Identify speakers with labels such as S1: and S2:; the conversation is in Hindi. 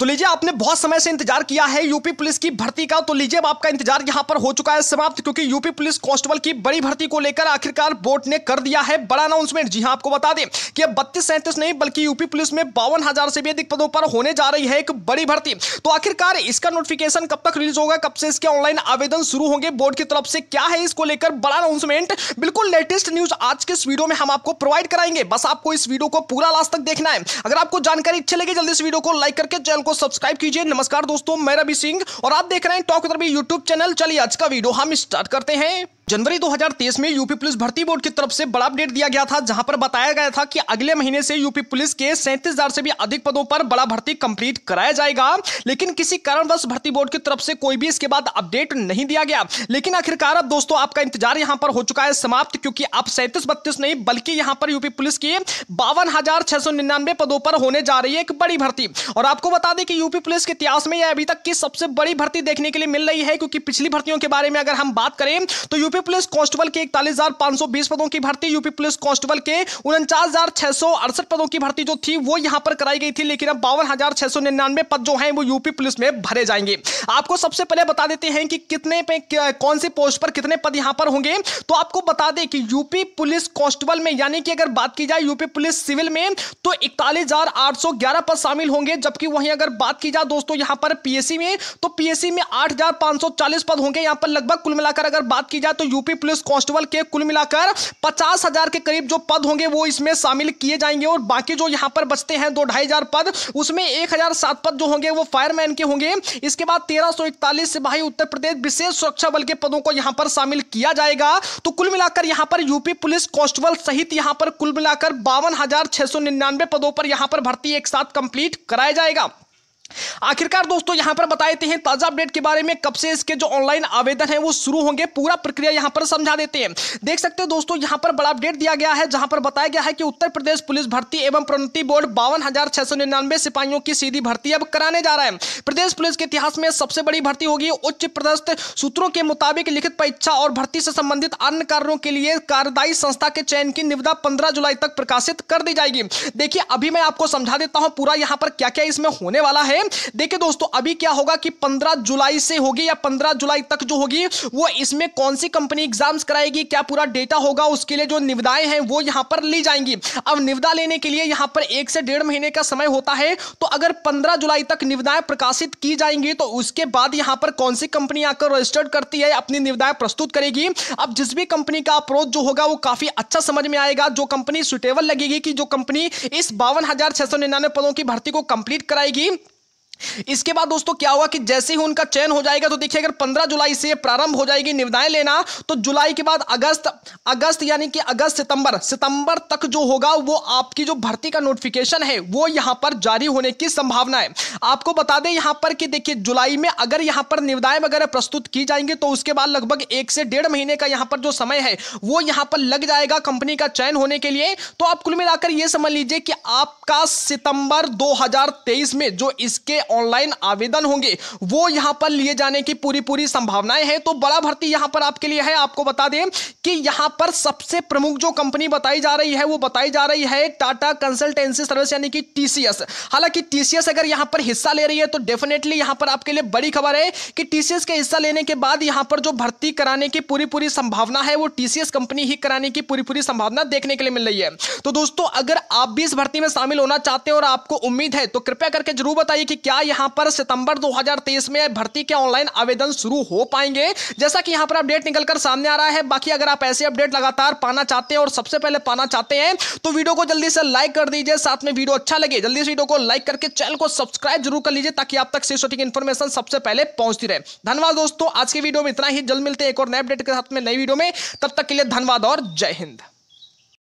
S1: तो लीजिए आपने बहुत समय से इंतजार किया है यूपी पुलिस की भर्ती का तो लीजिए आपका इंतजार यहां पर हो चुका है समाप्त क्योंकि यूपी पुलिस कांस्टेबल की बड़ी भर्ती को लेकर आखिरकार बोर्ड ने कर दिया है बड़ा अनाउंसमेंट जी हां आपको बता दें कि अब बत्तीस सैंतीस नहीं बल्कि यूपी पुलिस में बावन हजार से भी अधिक पदों पर होने जा रही है एक बड़ी भर्ती तो आखिरकार इसका नोटिफिकेशन कब तक रिलीज होगा कब से इसके ऑनलाइन आवेदन शुरू होंगे बोर्ड की तरफ से क्या है इसको लेकर बड़ा अनाउंसमेंट बिल्कुल लेटेस्ट न्यूज आज के इस वीडियो में हम आपको प्रोवाइड कराएंगे बस आपको इस वीडियो को पूरा लास्ट तक देखना है अगर आपको जानकारी अच्छी लगी जल्दी इस वीडियो को लाइक करके चैनल को को सब्सक्राइब कीजिए नमस्कार दोस्तों मैं रवि सिंह और आप देख रहे हैं टॉक यूट्यूब चैनल चलिए आज का वीडियो हम स्टार्ट करते हैं जनवरी 2023 में यूपी पुलिस भर्ती बोर्ड की तरफ से बड़ा अपडेट दिया गया था जहां पर बताया गया था कि अगले महीने से यूपी पुलिस के सैंतीस से भी अधिक पदों पर बड़ा भर्ती कंप्लीट कराया जाएगा लेकिन किसी कारणवश भर्ती बोर्ड की तरफ से कोई भी इसके बाद अपडेट नहीं दिया गया लेकिन आखिरकार अब दोस्तों आपका इंतजार यहां पर हो चुका है समाप्त क्योंकि अब सैंतीस बत्तीस नहीं बल्कि यहां पर यूपी पुलिस की बावन पदों पर होने जा रही है एक बड़ी भर्ती और आपको बता दें कि यूपी पुलिस के इतिहास में यह अभी तक की सबसे बड़ी भर्ती देखने के लिए मिल रही है क्योंकि पिछली भर्तियों के बारे में अगर हम बात करें तो यूपी यूपी पुलिस कांस्टेबल के इकतालीस पदों की भर्ती यूपी पुलिस कांस्टेबल के उनचास पदों की भर्ती जो थी वो यहां पर कराई गई थी लेकिन अब बावन पद जो है वो यूपी पुलिस में भरे जाएंगे आपको सबसे पहले बता देते हैं कि कितने पे कौन से पोस्ट पर कितने पद यहां पर होंगे तो आपको बता दें कि यूपी पुलिस कांस्टेबल में यानी कि अगर बात की जाए यूपी पुलिस सिविल में तो इकतालीस पद शामिल होंगे जबकि वहीं अगर बात की जाए दोस्तों यहां पर पीएससी में तो पीएससी में आठ पद होंगे यहां पर लगभग कुल मिलाकर अगर बात की जाए तो यूपी पुलिस कांस्टेबल के कुल मिलाकर पचास हजार के करीब जो पद होंगे वो इसमें शामिल किए जाएंगे और बाकी जो यहां पर बचते हैं दो ढाई हजार पद उसमें एक हजार सात पद जो होंगे वो फायरमैन के होंगे इसके बाद तेरह सौ इकतालीस सिपाही उत्तर प्रदेश विशेष सुरक्षा बल के पदों को यहां पर शामिल किया जाएगा तो कुल मिलाकर यहां पर यूपी पुलिस कांस्टेबल सहित यहां पर कुल मिलाकर बावन पदों पर यहां पर भर्ती एक साथ कंप्लीट कराया जाएगा आखिरकार दोस्तों यहां पर बता देते हैं ताजा अपडेट के बारे में कब से इसके जो ऑनलाइन आवेदन है वो शुरू होंगे पूरा प्रक्रिया यहां पर समझा देते हैं देख सकते हो दोस्तों यहां पर बड़ा अपडेट दिया गया है जहां पर बताया गया है कि उत्तर प्रदेश पुलिस भर्ती एवं प्रोन्नति बोर्ड बावन सिपाहियों की सीधी भर्ती अब कराने जा रहा है प्रदेश पुलिस के इतिहास में सबसे बड़ी भर्ती होगी उच्च पदस्थ सूत्रों के मुताबिक लिखित परीक्षा और भर्ती से संबंधित अन्य कार्यों के लिए कार्यदायी संस्था के चयन की निविदा पंद्रह जुलाई तक प्रकाशित कर दी जाएगी देखिए अभी मैं आपको समझा देता हूँ पूरा यहाँ पर क्या क्या इसमें होने वाला है देखिए दोस्तों अभी क्या होगा कि 15 जुलाई से होगी या 15 जुलाई तक जो होगी वो इसमें कौन सी कंपनी एग्जाम्स कराएगी क्या पूरा डेटा होगा उसके लिए जो निविदाएं हैं वो यहां पर ली जाएंगी अब निविदा लेने के लिए यहां पर एक से डेढ़ महीने का समय होता है तो अगर पंद्रह जुलाई तक निविदाएं प्रकाशित की जाएंगी तो उसके बाद यहां पर कौन सी कंपनी आकर रजिस्टर्ड करती है अपनी निविदाएं प्रस्तुत करेगी अब जिस भी कंपनी का अप्रोच जो होगा वो काफी अच्छा समझ में आएगा जो कंपनी सुटेबल लगेगी कि जो कंपनी इस बावन पदों की भर्ती को कंप्लीट कराएगी इसके बाद दोस्तों क्या हुआ कि जैसे ही उनका चयन हो जाएगा तो देखिए अगर 15 जुलाई से प्रारंभ हो जाएगी निविदाएं लेना तो जुलाई के बाद अगस्त अगस्त यानी कि अगस्त सितंबर सितंबर तक जो होगा वो आपकी जो भर्ती का नोटिफिकेशन है वो यहां पर जारी होने की संभावना है आपको बता दें यहां पर कि देखिए जुलाई में अगर यहां पर निविदाएं वगैरह प्रस्तुत की जाएंगी तो उसके बाद लगभग एक से डेढ़ महीने का यहां पर जो समय है वो यहां पर लग जाएगा कंपनी का चयन होने के लिए तो आप कुल मिलाकर यह समझ लीजिए कि आपका सितंबर दो में जो इसके ऑनलाइन आवेदन होंगे वो यहां पर लिए जाने की पूरी पूरी संभावनाएं हैं तो बड़ा भर्ती यहां पर आपके लिए है आपको बता दें कि यहां पर सबसे प्रमुख जो कंपनी बताई जा रही है वो बताई जा रही है टाटा कंसल्टेंसी सर्विस यानी कि टीसीएस हालांकि टीसीएस अगर यहां पर हिस्सा ले रही है तो डेफिनेटली यहां पर आपके लिए बड़ी खबर है कि टीसीएस के हिस्सा लेने के बाद यहां पर जो भर्ती कराने की पूरी पूरी संभावना है वो टीसीएस कंपनी ही कराने की पूरी पूरी संभावना देखने के लिए मिल रही है तो दोस्तों अगर आप भी इस भर्ती में शामिल होना चाहते हैं और आपको उम्मीद है तो कृपया करके जरूर बताइए कि क्या क्या यहां पर सितंबर 2023 में भर्ती के ऑनलाइन आवेदन शुरू हो पाएंगे जैसा कि यहां पर अपडेट निकलकर सामने आ रहा है बाकी अगर आप ऐसे अपडेट लगातार पाना चाहते हैं और सबसे पहले पाना चाहते हैं तो वीडियो को जल्दी से लाइक कर दीजिए साथ में वीडियो अच्छा लगे जल्दी से वीडियो को लाइक करके चैनल को सब्सक्राइब जरूर कर लीजिए ताकि आप तक से सटीक इन्फॉर्मेशन सबसे पहले पहुंचती रहे धन्यवाद दोस्तों आज की वीडियो में इतना ही जल्द मिलते हैं एक और नए अपडेट के साथ में नई वीडियो में तब तक के लिए धन्यवाद और जय हिंद